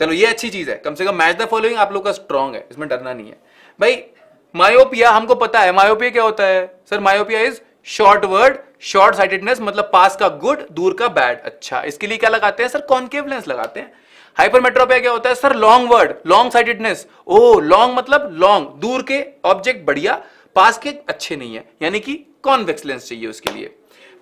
चलो ये अच्छी चीज है कम से कम मैच द फॉलोइंग आप लोग का स्ट्रांग है इसमें डरना नहीं है भाई मायोपिया हमको पता है मायोपिया क्या होता है sir myopia is short word short sightedness मतलब पास का गुड दूर का बैड अच्छा इसके लिए क्या लगाते हैं सर कॉन्केव लेंस लगाते हैं हाइपरमेट्रोपिया क्या होता है sir long word long sightedness oh long मतलब लॉन्ग दूर के ऑब्जेक्ट बढ़िया पास के अच्छे नहीं है यानी कि कॉन्वेक्स लेंस चाहिए उसके लिए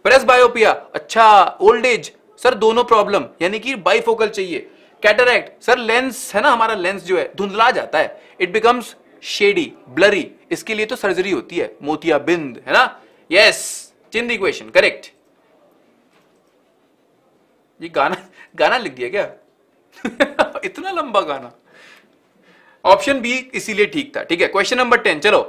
प्रेस बायोपिया अच्छा ओल्ड एज सर दोनों प्रॉब्लम यानी कि बाईफोकल चाहिए कैटरेक्ट सर लेंस है ना हमारा लेंस जो है धुंधला जाता है इट बिकम्स शेडी ब्लरी इसके लिए तो सर्जरी होती है मोतिया बिंद है ना यस चिंदी इक्वेशन करेक्ट ये गाना गाना लिख दिया क्या [laughs] इतना लंबा गाना ऑप्शन बी इसीलिए ठीक था ठीक है क्वेश्चन नंबर टेन चलो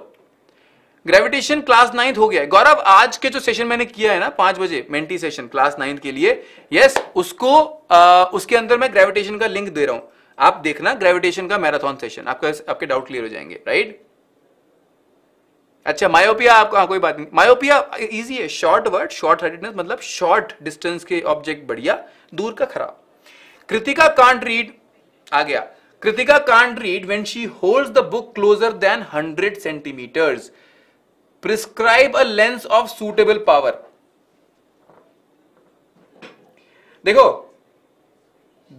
ग्रेविटेशन क्लास नाइन्थ हो गया है गौरव आज के जो सेशन मैंने किया है ना पांच बजे मेंटी सेशन क्लास नाइन्थ के लिए यस उसको आ, उसके अंदर मैं ग्रेविटेशन का लिंक दे रहा हूं आप देखना ग्रेविटेशन का मैराथन सेशन आपका आपके डाउट क्लियर हो जाएंगे राइट अच्छा मायोपिया आपको हाँ कोई बात नहीं मायोपिया इजी है शॉर्ट वर्ड शॉर्ट हेडेडनेस मतलब शॉर्ट डिस्टेंस के ऑब्जेक्ट बढ़िया दूर का खराब कृतिका कांट रीड आ गया Kritika can't read when she holds the book closer then hundred centimeters prescribe a lens of suitable power देखो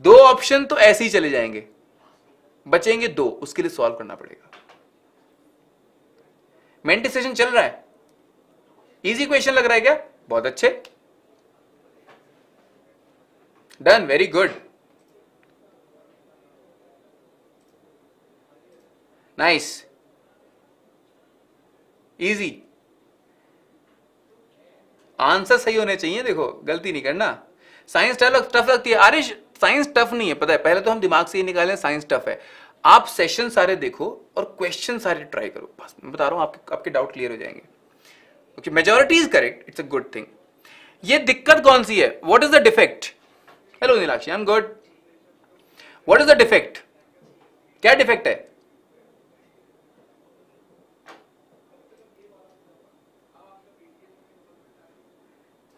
दो ऑप्शन तो ऐसे ही चले जाएंगे बचेंगे दो उसके लिए सॉल्व करना पड़ेगा मेंटिसेशन चल रहा है इजी क्वेश्चन लग रहा है क्या बहुत अच्छे done very good nice easy answer सही होने चाहिए देखो गलती नहीं करना साइंस टफ टफ लगती है आरिश साइंस टफ नहीं है पता है पहले तो हम दिमाग से ही निकालें साइंस टफ है आप सेशन सारे देखो और क्वेश्चन सारे ट्राई करो बस मैं बता रहा हूं आपके आपके डाउट क्लियर हो जाएंगे okay majority is correct it's a good thing ये दिक्कत कौन सी है what is the defect hello Nilakshi I am good what is the defect क्या डिफेक्ट है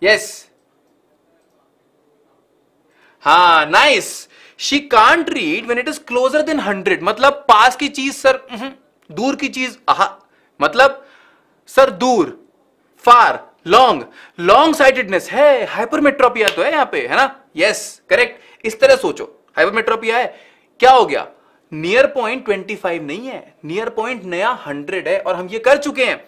yes हाँ nice she can't read when it is closer then hundred मतलब पास की चीज सर दूर की चीज मतलब सर दूर फार लॉन्ग लॉन्ग साइटेडनेस है हाइपरमेट्रोपिया तो है यहां पे है ना यस yes, करेक्ट इस तरह सोचो हाइपरमेट्रोपिया है क्या हो गया नियर पॉइंट ट्वेंटी फाइव नहीं है नियर पॉइंट नया हंड्रेड है और हम ये कर चुके हैं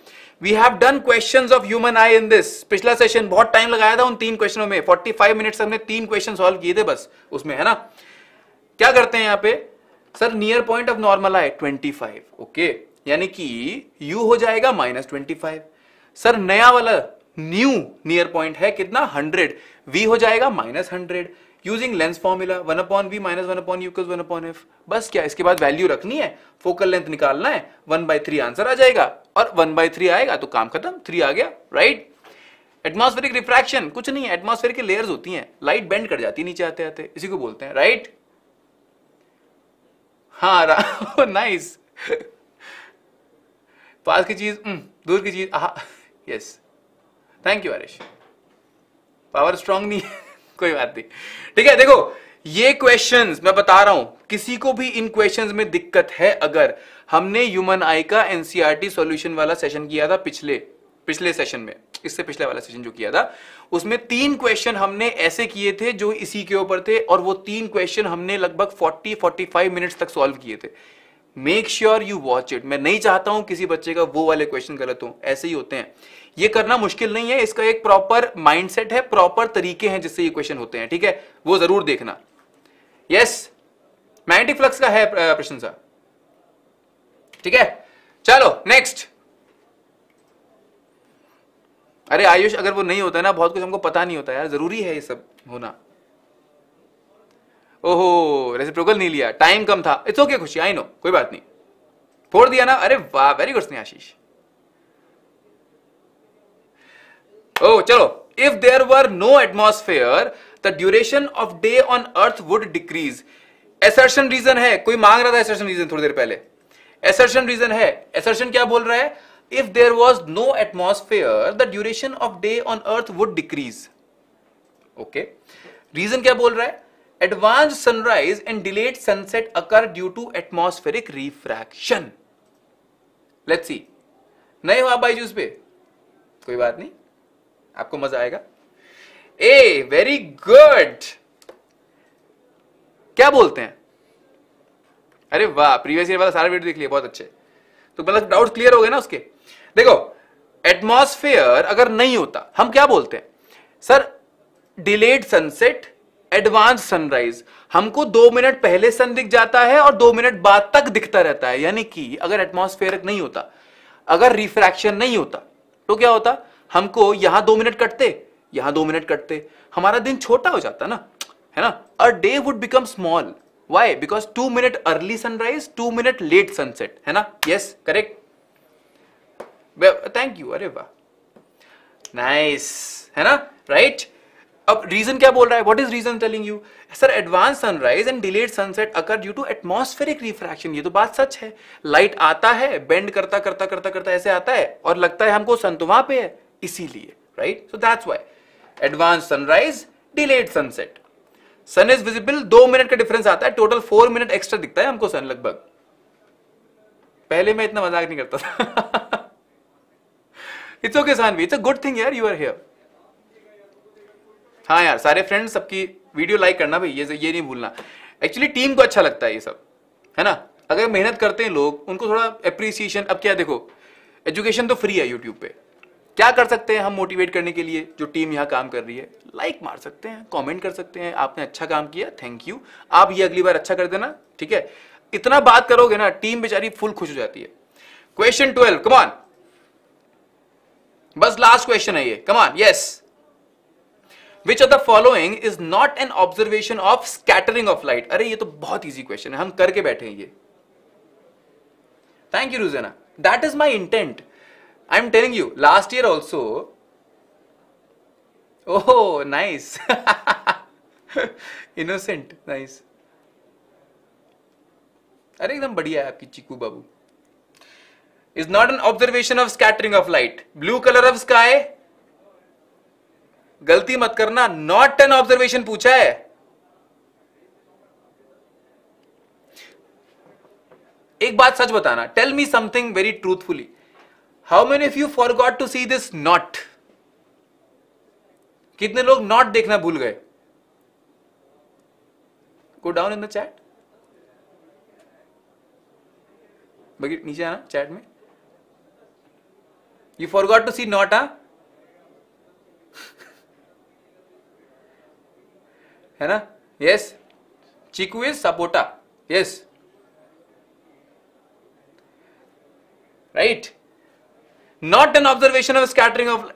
we have done question of human eye in this पिछला सेशन बहुत टाइम लगाया था उन तीन क्वेश्चनों में 45 मिनट हमने तीन क्वेश्चन सॉल्व किए थे बस उसमें है ना क्या करते हैं यहां पे sir near point of normal eye twenty five okay यानी कि यू हो जाएगा माइनस ट्वेंटी फाइव सर नया वाला न्यू नियर पॉइंट है कितना हंड्रेड वी हो जाएगा minus hundred using lens formula one upon V minus one upon U equals one upon F बस क्या इसके बाद वैल्यू रखनी है फोकल लेंथ निकालना है वन बाई थ्री आंसर आ जाएगा और वन बाई थ्री आएगा तो काम खत्म थ्री आ गया राइट एटमॉस्फेरिक रिफ्रैक्शन कुछ नहीं है एटमॉस्फेयर की लेयर्स होती हैं लाइट बेंड कर जाती है नीचे आते आते इसी को बोलते हैं राइट हाँ नाइस [laughs] पास की चीज हम्म, दूर की चीज yes thank you Arish power strong नहीं है कोई बात नहीं ठीक है देखो ये क्वेश्चंस मैं बता रहा हूं किसी को भी इन क्वेश्चंस में दिक्कत है अगर हमने ह्यूमन आई का एनसीआरटी सॉल्यूशन e वाला सेशन किया था पिछले पिछले सेशन में इससे पिछले वाला सेशन जो किया था उसमें तीन क्वेश्चन हमने ऐसे किए थे जो इसी के ऊपर थे और वो तीन क्वेश्चन हमने लगभग 40 45 मिनट्स तक सॉल्व किए थे make sure you watch it मैं नहीं चाहता हूं किसी बच्चे का वो वाले क्वेश्चन गलत हो ऐसे ही होते हैं ये करना मुश्किल नहीं है इसका एक प्रॉपर माइंडसेट है प्रॉपर तरीके हैं जिससे ये क्वेश्चन होते हैं ठीक है वो जरूर देखना यस मैग्नेटिक फ्लक्स का है प्रश्न सर ठीक है चलो नेक्स्ट अरे आयुष अगर वो नहीं होता ना बहुत कुछ हमको पता नहीं होता यार जरूरी है ये सब होना ओहो रेसिप्रोकल नहीं लिया टाइम कम था इट्स ओके खुशी आई नो कोई बात नहीं फोड़ दिया ना अरे वाह very good Ashish oh oh, चलो if there were no atmosphere the duration of day on earth would decrease assertion reason है कोई मांग रहा था एसर्शन रीजन थोड़ी देर पहले एसर्शन रीजन है एसर्शन क्या बोल रहा है if there was no atmosphere the duration of day on earth would decrease okay reason क्या बोल रहा है advance sunrise and delayed sunset occur due to atmospheric refraction let's see नए हुआ आप पे कोई बात नहीं आपको मजा आएगा ए वेरी गुड क्या बोलते हैं अरे वाह प्रीवियस ईयर वाला सारा वीडियो देख लिया बहुत अच्छे तो मतलब डाउट क्लियर हो गए ना उसके देखो एटमोसफेयर अगर नहीं होता हम क्या बोलते हैं sir delayed sunset advance sunrise हमको दो मिनट पहले सन दिख जाता है और दो मिनट बाद तक दिखता रहता है यानी कि अगर एटमोसफेयर नहीं होता अगर रिफ्रैक्शन नहीं होता तो क्या होता हमको यहाँ दो मिनट कटते यहाँ दो मिनट कटते हमारा दिन छोटा हो जाता ना है ना a day would become small why because two minute early sunrise two minute late sunset है ना यस करेक्ट थैंक यू अरे वाह नाइस है ना राइट अब रीजन क्या बोल रहा है what is reason telling you sir advance sunrise and delayed sunset occur due to atmospheric refraction ये तो बात सच है लाइट आता है बेंड करता करता करता करता ऐसे आता है और लगता है हमको सन तो वहां पे है इसीलिए right so that's why advance sunrise delayed sunset sun is visible दो मिनट का डिफरेंस आता है टोटल फोर मिनट एक्स्ट्रा दिखता है हमको सन लगभग पहले मैं इतना मजाक नहीं करता था it's okay son it's a good thing यार यू आर हियर हाँ यार सारे फ्रेंड्स सबकी वीडियो लाइक करना भाई ये ये नहीं भूलना एक्चुअली टीम को अच्छा लगता है ये सब है ना अगर मेहनत करते हैं लोग उनको थोड़ा अप्रिसिएशन अब क्या देखो एजुकेशन तो फ्री है यूट्यूब पे क्या कर सकते हैं हम मोटिवेट करने के लिए जो टीम यहाँ काम कर रही है लाइक मार सकते हैं कमेंट कर सकते हैं आपने अच्छा काम किया थैंक यू आप ये अगली बार अच्छा कर देना ठीक है इतना बात करोगे ना टीम बेचारी फुल खुश हो जाती है क्वेश्चन ट्वेल्व कमान बस लास्ट क्वेश्चन है ये come on yes which are the following is not an observation of scattering of light अरे ये तो बहुत ईजी क्वेश्चन है हम करके बैठे हैं ये thank you Ruzena that is my intent I am telling you last year also ओहो नाइस इनोसेंट नाइस अरे एकदम बढ़िया है आपकी चिकू बाबू is not an observation of scattering of light blue colour of sky गलती मत करना नॉट एन ऑब्जर्वेशन पूछा है एक बात सच बताना tell me something very truthfully how many of you forgot to see this not कितने लोग नॉट देखना भूल गए go down in the chat बगी नीचे आना चैट में you forgot to see not आ है ना yes Chiku is sapota yes right not an observation of scattering of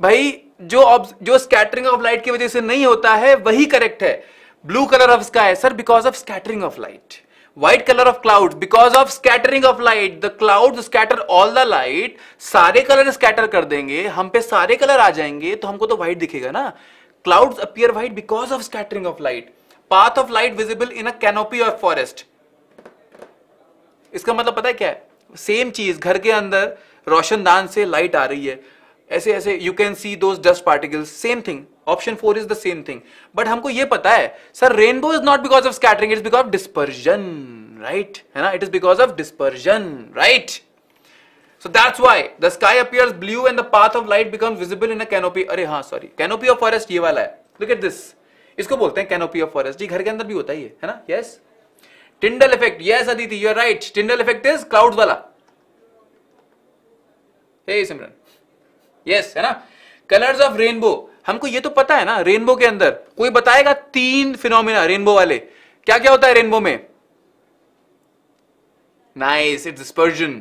भाई जो जो स्कैटरिंग ऑफ लाइट की वजह से नहीं होता है वही करेक्ट है blue colour of sky sir because of scattering of light white colour of cloud because of scattering of light the cloud scatter all the light सारे कलर स्कैटर कर देंगे हम पे सारे कलर आ जाएंगे तो हमको तो व्हाइट दिखेगा ना cloud appear white because of scattering of light path of light visible in a canopy of forest इसका मतलब पता है क्या है सेम चीज घर के अंदर रोशनदान से लाइट आ रही है ऐसे ऐसे you can see those dust particles same thing option four is the same thing but हमको ये पता है sir rainbow is not because of scattering it because of dispersion right है ना it is because of dispersion right so that's why the sky appears blue and the path of light become visible in a canopy अरे हाँ sorry canopy of forest ये वाला है look at this इसको बोलते हैं कैनोपी ऑफ फॉरेस्ट जी घर के अंदर भी होता ही है, है ना yes Tyndall effect yes Aditi you are right Tyndall effect is cloud वाला हे सिमरन यस है ना कलर्स ऑफ रेनबो हमको ये तो पता है ना रेनबो के अंदर कोई बताएगा तीन फिनोमिना रेनबो वाले क्या क्या होता है रेनबो में नाइस इट्स स्पर्जन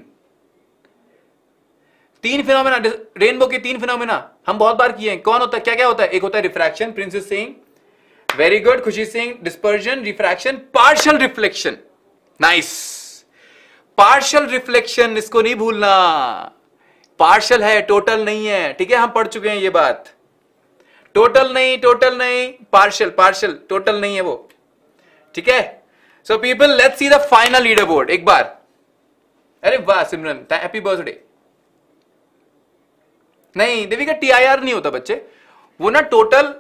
तीन फिनोमिना रेनबो के तीन फिनोमिना हम बहुत बार किए हैं कौन होता है क्या क्या होता है एक होता है refraction princess Singh very good Khushi Singh dispersion refraction partial reflection nice partial reflection इसको नहीं भूलना पार्शल है टोटल नहीं है ठीक है हम पढ़ चुके हैं ये बात टोटल नहीं टोटल नहीं पार्शल पार्शल टोटल नहीं है वो ठीक है so people let see the final leaderboard एक बार अरे वाह सिमरन हैप्पी बर्थडे नहीं देवी का टी नहीं होता बच्चे वो ना टोटल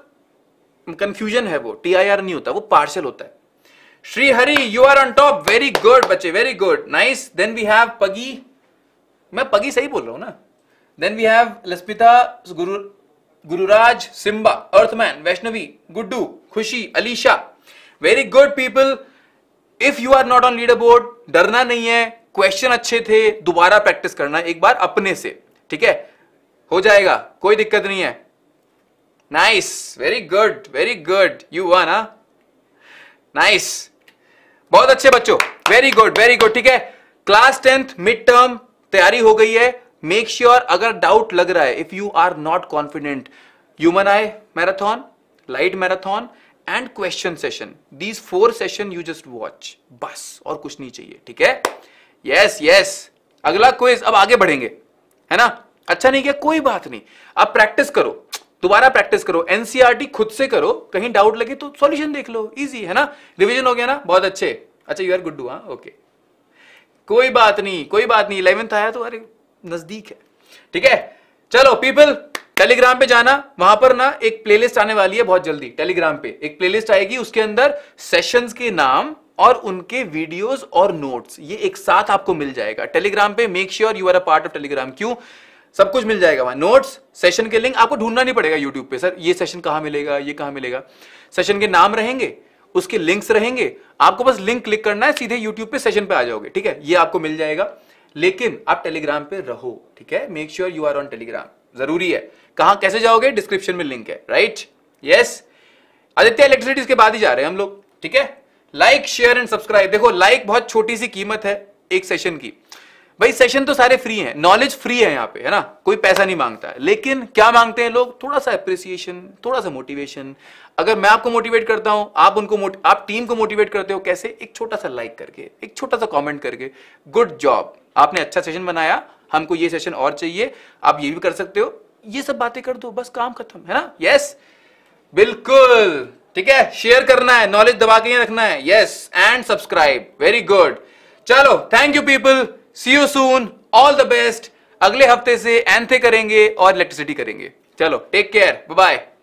कंफ्यूजन है वो टी नहीं होता वो पार्शल होता है Shri Hari you are on top very good बच्चे very good nice then we have पगी मैं पगी सही बोल रहा हूं ना Then we have Laspita Guru, Gururaj Simba, Earthman, Vaishnavi, Guddu, Khushi, Alisha. Very good people. If you are not on leaderboard, डरना नहीं है क्वेश्चन अच्छे थे दोबारा प्रैक्टिस करना एक बार अपने से ठीक है हो जाएगा कोई दिक्कत नहीं है nice very good very good you won nice बहुत अच्छे बच्चों वेरी गुड वेरी गुड ठीक है क्लास टेंथ मिड टर्म तैयारी हो गई है मेक श्योर sure, अगर डाउट लग रहा है if you are not confident human I marathon light marathon and question session these four session you just watch बस और कुछ नहीं चाहिए ठीक है यस यस अगला क्विज अब आगे बढ़ेंगे है ना अच्छा नहीं क्या कोई बात नहीं अब प्रैक्टिस करो दोबारा प्रैक्टिस करो एनसीआरटी e खुद से करो कहीं डाउट लगे तो सॉल्यूशन देख लो इजी है ना रिवीजन हो गया ना बहुत अच्छे अच्छा यू आर गुड डू हाँ ओके कोई बात नहीं कोई बात नहीं इलेवेंथ आया तो अरे नजदीक है ठीक है चलो पीपल टेलीग्राम पे जाना वहां पर ना एक प्लेलिस्ट आने वाली है बहुत जल्दी टेलीग्राम पे एक प्लेलिस्ट आएगी उसके अंदर सेशंस के नाम और उनके वीडियोस और नोट्स ये एक साथ आपको मिल जाएगा टेलीग्राम पे make sure you are a part of Telegram क्यों सब कुछ मिल जाएगा वहां नोट्स सेशन के लिंक आपको ढूंढना नहीं पड़ेगा यूट्यूब पे सर ये सेशन कहां मिलेगा ये कहां मिलेगा सेशन के नाम रहेंगे उसके लिंक्स रहेंगे आपको बस लिंक क्लिक करना है सीधे यूट्यूब पे सेशन पे आ जाओगे ठीक है ये आपको मिल जाएगा लेकिन आप टेलीग्राम पे रहो ठीक है make sure you are on Telegram जरूरी है कहा कैसे जाओगे डिस्क्रिप्शन में लिंक है राइट यस आदित्य इलेक्ट्रिसिटी के बाद ही जा रहे हैं हम लोग ठीक है लाइक शेयर एंड सब्सक्राइब देखो लाइक बहुत छोटी सी कीमत है एक सेशन की भाई सेशन तो सारे फ्री हैं नॉलेज फ्री है यहाँ पे है ना कोई पैसा नहीं मांगता है लेकिन क्या मांगते हैं लोग थोड़ा सा अप्रिसिएशन थोड़ा सा मोटिवेशन अगर मैं आपको मोटिवेट करता हूं आप उनको आप टीम को मोटिवेट करते हो कैसे एक छोटा सा लाइक करके एक छोटा सा कमेंट करके गुड जॉब आपने अच्छा सेशन बनाया हमको ये सेशन और चाहिए आप ये भी कर सकते हो ये सब बातें कर दो बस काम खत्म है ना यस बिल्कुल ठीक है शेयर करना है नॉलेज दबा के रखना है yes and subscribe very good चलो thank you people see you soon all the best अगले हफ्ते से एंथे करेंगे और इलेक्ट्रिसिटी करेंगे चलो टेक केयर बाय